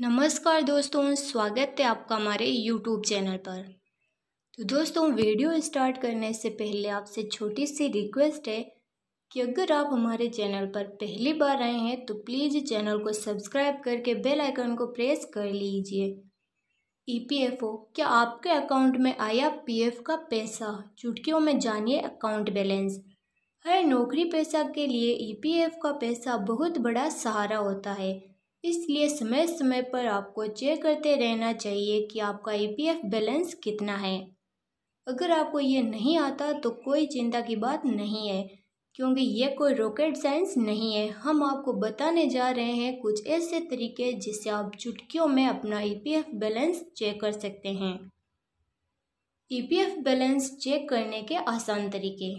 नमस्कार दोस्तों स्वागत है आपका हमारे यूट्यूब चैनल पर तो दोस्तों वीडियो स्टार्ट करने से पहले आपसे छोटी सी रिक्वेस्ट है कि अगर आप हमारे चैनल पर पहली बार आए हैं तो प्लीज़ चैनल को सब्सक्राइब करके बेल आइकन को प्रेस कर लीजिए ईपीएफओ e क्या आपके अकाउंट में आया पीएफ का पैसा चुटकियों में जानिए अकाउंट बैलेंस हर नौकरी पैसा के लिए ईपीएफ e का पैसा बहुत बड़ा सहारा होता है इसलिए समय समय पर आपको चेक करते रहना चाहिए कि आपका ईपीएफ बैलेंस कितना है अगर आपको ये नहीं आता तो कोई चिंता की बात नहीं है क्योंकि ये कोई रॉकेट साइंस नहीं है हम आपको बताने जा रहे हैं कुछ ऐसे तरीके जिससे आप चुटकियों में अपना ईपीएफ बैलेंस चेक कर सकते हैं ईपीएफ बैलेंस चेक करने के आसान तरीके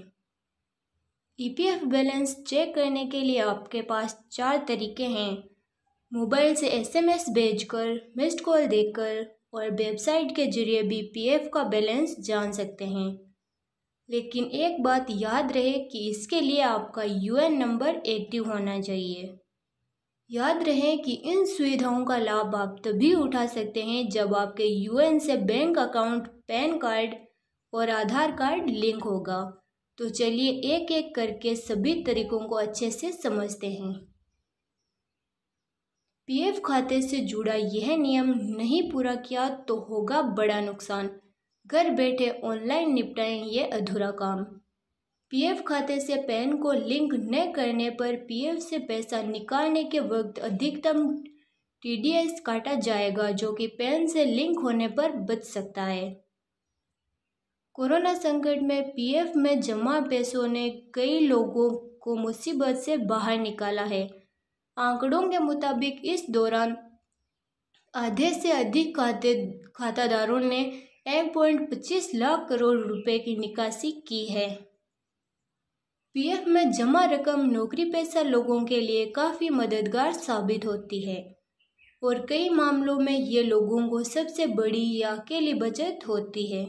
ईपीएफ बैलेंस चेक करने के लिए आपके पास चार तरीके हैं मोबाइल से एसएमएस भेजकर मिस्ड कॉल देकर और वेबसाइट के जरिए भी पीएफ का बैलेंस जान सकते हैं लेकिन एक बात याद रहे कि इसके लिए आपका यूएन नंबर एक्टिव होना चाहिए याद रहे कि इन सुविधाओं का लाभ आप तभी उठा सकते हैं जब आपके यूएन से बैंक अकाउंट पैन कार्ड और आधार कार्ड लिंक होगा तो चलिए एक एक करके सभी तरीकों को अच्छे से समझते हैं पीएफ खाते से जुड़ा यह नियम नहीं पूरा किया तो होगा बड़ा नुकसान घर बैठे ऑनलाइन निपटाएं ये अधूरा काम पीएफ खाते से पैन को लिंक न करने पर पीएफ से पैसा निकालने के वक्त अधिकतम टीडीएस काटा जाएगा जो कि पैन से लिंक होने पर बच सकता है कोरोना संकट में पीएफ में जमा पैसों ने कई लोगों को मुसीबत से बाहर निकाला है आंकड़ों के मुताबिक इस दौरान आधे से अधिक खाते खाताधारों ने एक पॉइंट पच्चीस लाख करोड़ रुपए की निकासी की है पीएफ में जमा रकम नौकरी पेशा लोगों के लिए काफ़ी मददगार साबित होती है और कई मामलों में ये लोगों को सबसे बड़ी या अकेली बचत होती है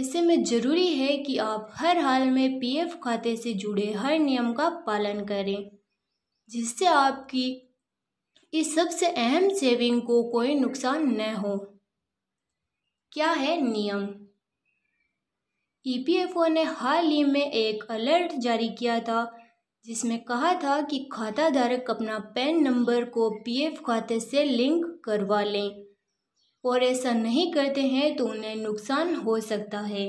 ऐसे में ज़रूरी है कि आप हर हाल में पीएफ खाते से जुड़े हर नियम का पालन करें जिससे आपकी इस सबसे अहम सेविंग को कोई नुकसान न हो क्या है नियम ईपीएफओ e ने हाल ही में एक अलर्ट जारी किया था जिसमें कहा था कि खाता धारक अपना पैन नंबर को पीएफ खाते से लिंक करवा लें और ऐसा नहीं करते हैं तो उन्हें नुकसान हो सकता है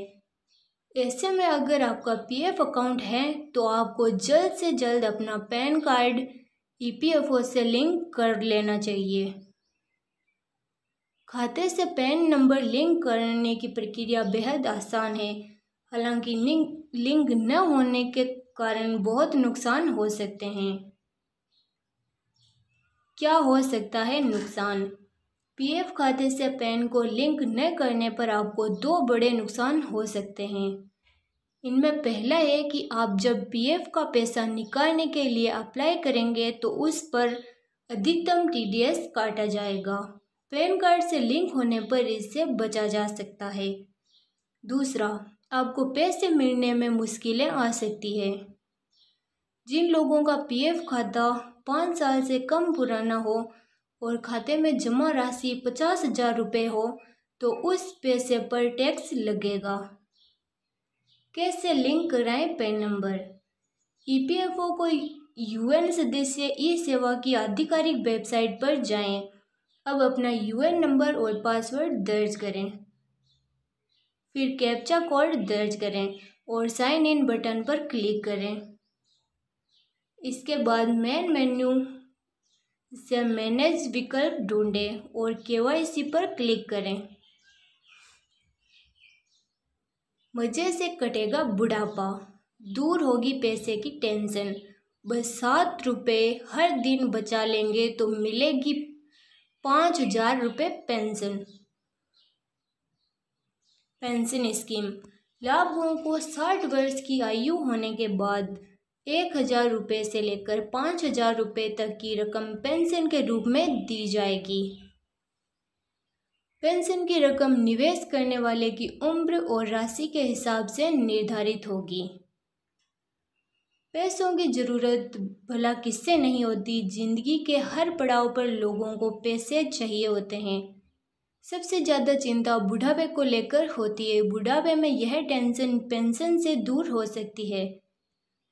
ऐसे में अगर आपका पीएफ अकाउंट है तो आपको जल्द से जल्द अपना पैन कार्ड ईपीएफओ e से लिंक कर लेना चाहिए खाते से पैन नंबर लिंक करने की प्रक्रिया बेहद आसान है हालांकि लिंक न होने के कारण बहुत नुकसान हो सकते हैं क्या हो सकता है नुकसान पीएफ खाते से पैन को लिंक न करने पर आपको दो बड़े नुकसान हो सकते हैं इनमें पहला है कि आप जब पीएफ का पैसा निकालने के लिए अप्लाई करेंगे तो उस पर अधिकतम टीडीएस काटा जाएगा पैन कार्ड से लिंक होने पर इससे बचा जा सकता है दूसरा आपको पैसे मिलने में मुश्किलें आ सकती है जिन लोगों का पीएफ खाता पाँच साल से कम पुराना हो और खाते में जमा राशि पचास हजार रुपये हो तो उस पैसे पर टैक्स लगेगा कैसे लिंक कराएं पैन नंबर ईपीएफओ को यूएन सदस्य ई सेवा की आधिकारिक वेबसाइट पर जाएं अब अपना यूएन नंबर और पासवर्ड दर्ज करें फिर कैप्चा कोड दर्ज करें और साइन इन बटन पर क्लिक करें इसके बाद मेन मेन्यू से मैनेज विकल्प ढूंढें और केवाईसी पर क्लिक करें मज़े से कटेगा बुढ़ापा दूर होगी पैसे की टेंशन बस सात रुपये हर दिन बचा लेंगे तो मिलेगी पाँच हजार रुपये पेंशन पेंशन स्कीम लाभों को साठ वर्ष की आयु होने के बाद एक हज़ार रुपये से लेकर पाँच हज़ार रुपये तक की रकम पेंशन के रूप में दी जाएगी पेंशन की रकम निवेश करने वाले की उम्र और राशि के हिसाब से निर्धारित होगी पैसों की ज़रूरत भला किससे नहीं होती जिंदगी के हर पड़ाव पर लोगों को पैसे चाहिए होते हैं सबसे ज़्यादा चिंता बुढ़ापे को लेकर होती है बुढ़ापे में यह टेंशन पेंशन से दूर हो सकती है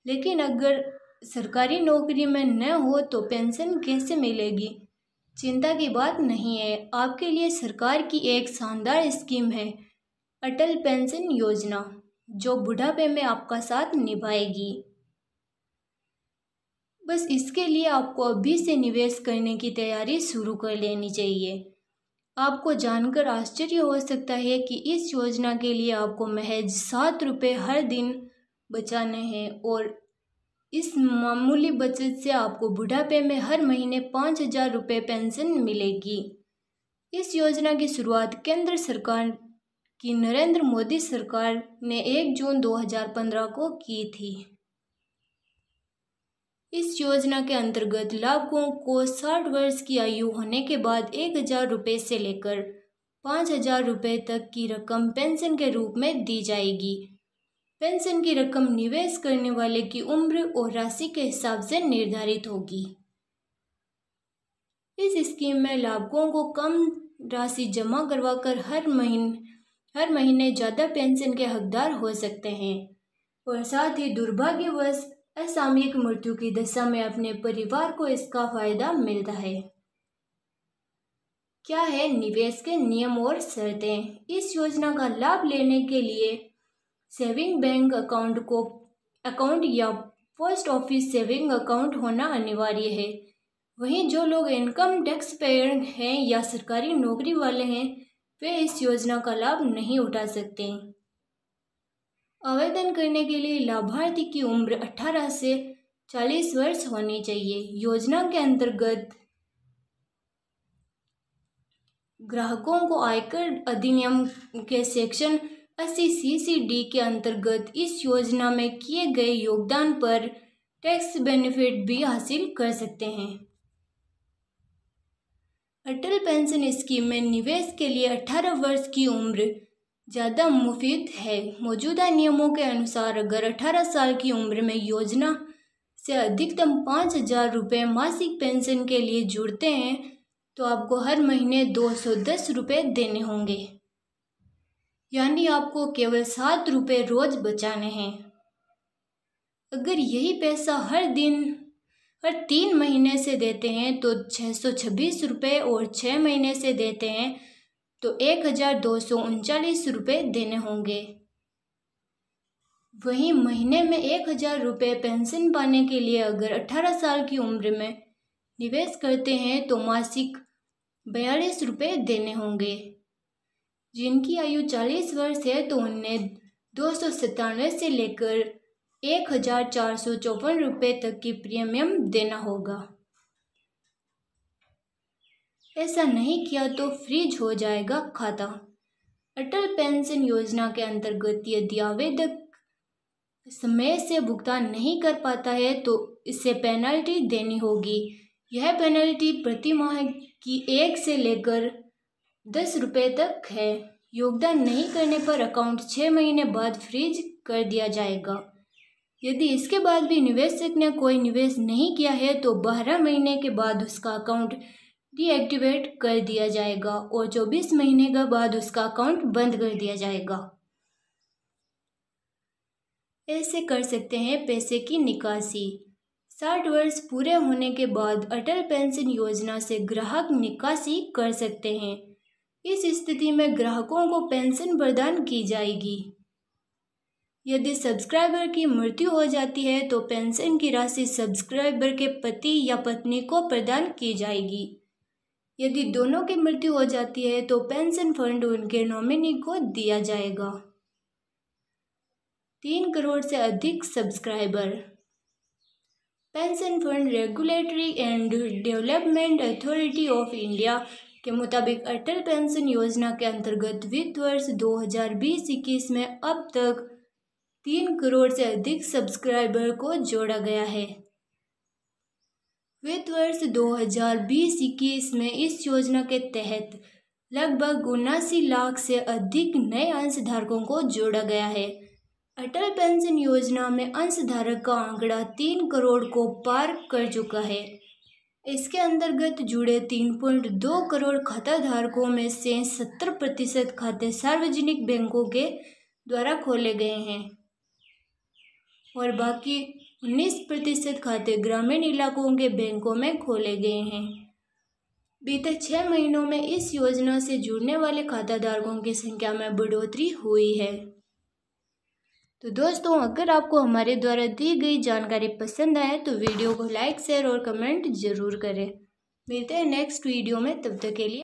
लेकिन अगर सरकारी नौकरी में न हो तो पेंशन कैसे मिलेगी चिंता की बात नहीं है आपके लिए सरकार की एक शानदार स्कीम है अटल पेंशन योजना जो बुढ़ापे में आपका साथ निभाएगी बस इसके लिए आपको अभी से निवेश करने की तैयारी शुरू कर लेनी चाहिए आपको जानकर आश्चर्य हो सकता है कि इस योजना के लिए आपको महज सात रुपये हर दिन बचाने हैं और इस मामूली बचत से आपको बुढ़ापे में हर महीने पाँच हजार रुपये पेंशन मिलेगी इस योजना की शुरुआत केंद्र सरकार की नरेंद्र मोदी सरकार ने एक जून 2015 को की थी इस योजना के अंतर्गत लाभुकों को साठ वर्ष की आयु होने के बाद एक हजार रुपये से लेकर पाँच हजार रुपये तक की रकम पेंशन के रूप में दी जाएगी पेंशन की रकम निवेश करने वाले की उम्र और राशि के हिसाब से निर्धारित होगी इस स्कीम में लाभुकों को कम राशि जमा करवाकर हर महीने हर महीने ज़्यादा पेंशन के हकदार हो सकते हैं और साथ ही दुर्भाग्यवश असामयिक मृत्यु की दशा में अपने परिवार को इसका फायदा मिलता है क्या है निवेश के नियम और शर्तें इस योजना का लाभ लेने के लिए सेविंग बैंक अकाउंट को अकाउंट या पोस्ट ऑफिस सेविंग अकाउंट होना अनिवार्य है वहीं जो लोग इनकम टैक्स पेयर हैं या सरकारी नौकरी वाले हैं वे इस योजना का लाभ नहीं उठा सकते आवेदन करने के लिए लाभार्थी की उम्र 18 से 40 वर्ष होनी चाहिए योजना के अंतर्गत ग्राहकों को आयकर अधिनियम के सेक्शन अस्सी डी के अंतर्गत इस योजना में किए गए योगदान पर टैक्स बेनिफिट भी हासिल कर सकते हैं अटल पेंशन स्कीम में निवेश के लिए 18 वर्ष की उम्र ज़्यादा मुफीद है मौजूदा नियमों के अनुसार अगर 18 साल की उम्र में योजना से अधिकतम पाँच हजार रुपये मासिक पेंशन के लिए जुड़ते हैं तो आपको हर महीने दो सौ दस रुपये देने होंगे यानी आपको केवल सात रुपये रोज बचाने हैं अगर यही पैसा हर दिन हर तीन महीने से देते हैं तो छः सौ छब्बीस रुपये और छः महीने से देते हैं तो एक हज़ार दो सौ उनचालीस रुपये देने होंगे वहीं महीने में एक हज़ार रुपये पेंशन पाने के लिए अगर अट्ठारह साल की उम्र में निवेश करते हैं तो मासिक बयालीस रुपये देने होंगे जिनकी आयु चालीस वर्ष है तो उन्हें दो सौ सतानवे से लेकर एक हजार चार सौ चौवन रुपये तक की प्रीमियम देना होगा ऐसा नहीं किया तो फ्रीज हो जाएगा खाता अटल पेंशन योजना के अंतर्गत यदि आवेदक समय से भुगतान नहीं कर पाता है तो इसे पेनल्टी देनी होगी यह पेनल्टी प्रति माह की एक से लेकर दस रुपये तक है योगदान नहीं करने पर अकाउंट छः महीने बाद फ्रीज कर दिया जाएगा यदि इसके बाद भी निवेशक ने कोई निवेश नहीं किया है तो बारह महीने के बाद उसका अकाउंट डीएक्टिवेट कर दिया जाएगा और चौबीस महीने के बाद उसका अकाउंट बंद कर दिया जाएगा ऐसे कर सकते हैं पैसे की निकासी साठ वर्ष पूरे होने के बाद अटल पेंशन योजना से ग्राहक निकासी कर सकते हैं इस स्थिति में ग्राहकों को पेंशन प्रदान की जाएगी यदि सब्सक्राइबर की मृत्यु हो जाती है तो पेंशन की राशि सब्सक्राइबर के पति या पत्नी को प्रदान की जाएगी यदि दोनों की मृत्यु हो जाती है तो पेंशन फंड उनके नॉमिनी को दिया जाएगा तीन करोड़ से अधिक subscriber pension fund regulatory and development authority of India के मुताबिक अटल पेंशन योजना के अंतर्गत वित्त वर्ष 2020 हजार में अब तक तीन करोड़ से अधिक सब्सक्राइबर को जोड़ा गया है वित्त वर्ष 2020 हजार में इस योजना के तहत लगभग उन्नासी लाख से अधिक नए अंशधारकों को जोड़ा गया है अटल पेंशन योजना में अंशधारक का आंकड़ा तीन करोड़ को पार कर चुका है इसके अंतर्गत जुड़े तीन पॉइंट दो करोड़ खाता धारकों में से सत्तर प्रतिशत खाते सार्वजनिक बैंकों के द्वारा खोले गए हैं और बाकी उन्नीस प्रतिशत खाते ग्रामीण इलाकों के बैंकों में खोले गए हैं बीते छः महीनों में इस योजना से जुड़ने वाले खाताधारकों की संख्या में बढ़ोतरी हुई है तो दोस्तों अगर आपको हमारे द्वारा दी गई जानकारी पसंद आए तो वीडियो को लाइक शेयर और कमेंट ज़रूर करें मिलते हैं नेक्स्ट वीडियो में तब तक के लिए